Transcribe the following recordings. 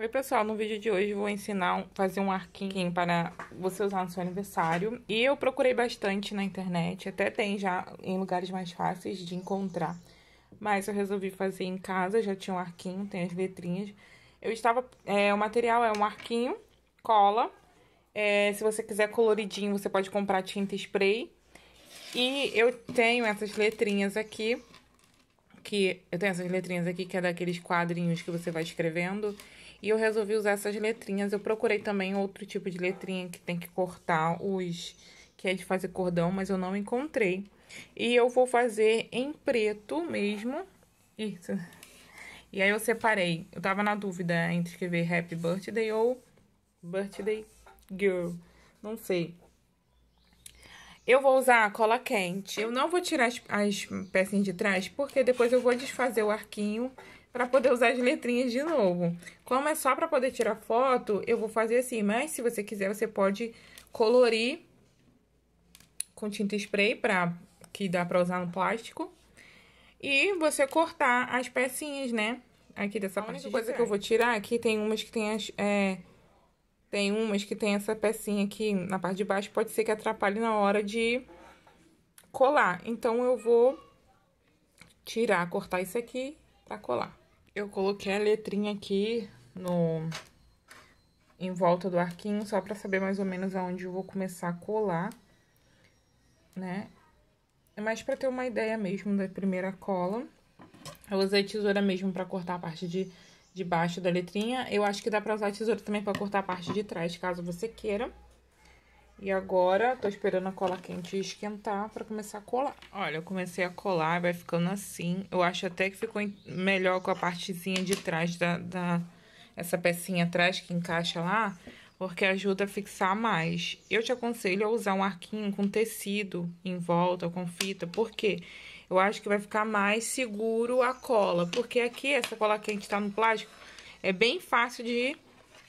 Oi pessoal, no vídeo de hoje vou ensinar fazer um arquinho para você usar no seu aniversário. E eu procurei bastante na internet, até tem já em lugares mais fáceis de encontrar. Mas eu resolvi fazer em casa, já tinha um arquinho, tem as letrinhas. Eu estava, é, o material é um arquinho, cola. É, se você quiser coloridinho, você pode comprar tinta spray. E eu tenho essas letrinhas aqui que eu tenho essas letrinhas aqui, que é daqueles quadrinhos que você vai escrevendo. E eu resolvi usar essas letrinhas. Eu procurei também outro tipo de letrinha que tem que cortar os. que é de fazer cordão, mas eu não encontrei. E eu vou fazer em preto mesmo. Isso. E aí eu separei. Eu tava na dúvida entre escrever Happy Birthday ou Birthday Girl. Não sei. Eu vou usar a cola quente. Eu não vou tirar as, as pecinhas de trás, porque depois eu vou desfazer o arquinho para poder usar as letrinhas de novo. Como é só para poder tirar foto, eu vou fazer assim, mas se você quiser, você pode colorir com tinta spray, pra, que dá para usar no plástico. E você cortar as pecinhas, né? Aqui dessa a parte. A única coisa que eu vou tirar aqui, tem umas que tem as, é, tem umas que tem essa pecinha aqui na parte de baixo, pode ser que atrapalhe na hora de colar. Então, eu vou tirar, cortar isso aqui pra colar. Eu coloquei a letrinha aqui no em volta do arquinho, só pra saber mais ou menos aonde eu vou começar a colar, né? É mais pra ter uma ideia mesmo da primeira cola. Eu usei tesoura mesmo pra cortar a parte de debaixo da letrinha. Eu acho que dá pra usar a tesoura também pra cortar a parte de trás, caso você queira. E agora, tô esperando a cola quente esquentar pra começar a colar. Olha, eu comecei a colar, vai ficando assim. Eu acho até que ficou melhor com a partezinha de trás da... da essa pecinha atrás que encaixa lá, porque ajuda a fixar mais. Eu te aconselho a usar um arquinho com tecido em volta, com fita, porque eu acho que vai ficar mais seguro a cola. Porque aqui, essa cola quente tá no plástico, é bem fácil de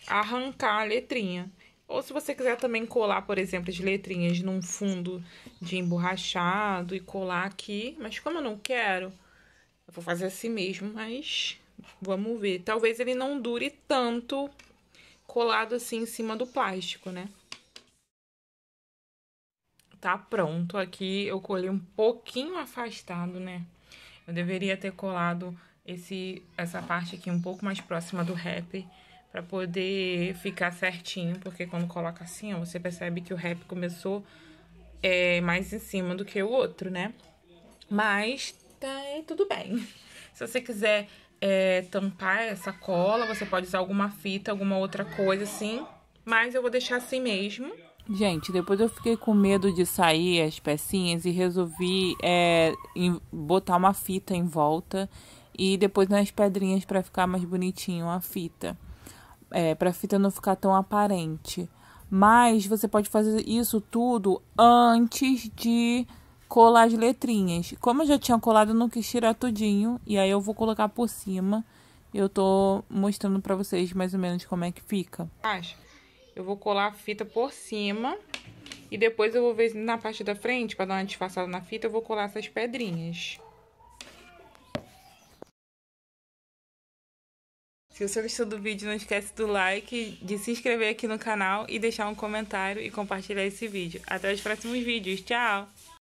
arrancar a letrinha. Ou se você quiser também colar, por exemplo, as letrinhas num fundo de emborrachado e colar aqui. Mas como eu não quero, eu vou fazer assim mesmo, mas vamos ver. Talvez ele não dure tanto colado assim em cima do plástico, né? tá pronto aqui. Eu colei um pouquinho afastado, né? Eu deveria ter colado esse, essa parte aqui um pouco mais próxima do rap para poder ficar certinho, porque quando coloca assim, ó, você percebe que o rap começou é, mais em cima do que o outro, né? Mas tá, aí é tudo bem. Se você quiser é, tampar essa cola, você pode usar alguma fita, alguma outra coisa assim, mas eu vou deixar assim mesmo. Gente, depois eu fiquei com medo de sair as pecinhas e resolvi é, botar uma fita em volta e depois nas pedrinhas para ficar mais bonitinho a fita. É, para a fita não ficar tão aparente. Mas você pode fazer isso tudo antes de colar as letrinhas. Como eu já tinha colado, eu não quis tirar tudinho. E aí eu vou colocar por cima. Eu tô mostrando para vocês mais ou menos como é que fica. Acho. Eu vou colar a fita por cima. E depois eu vou ver na parte da frente, para dar uma disfarçada na fita, eu vou colar essas pedrinhas. Se você gostou do vídeo, não esquece do like, de se inscrever aqui no canal e deixar um comentário e compartilhar esse vídeo. Até os próximos vídeos. Tchau!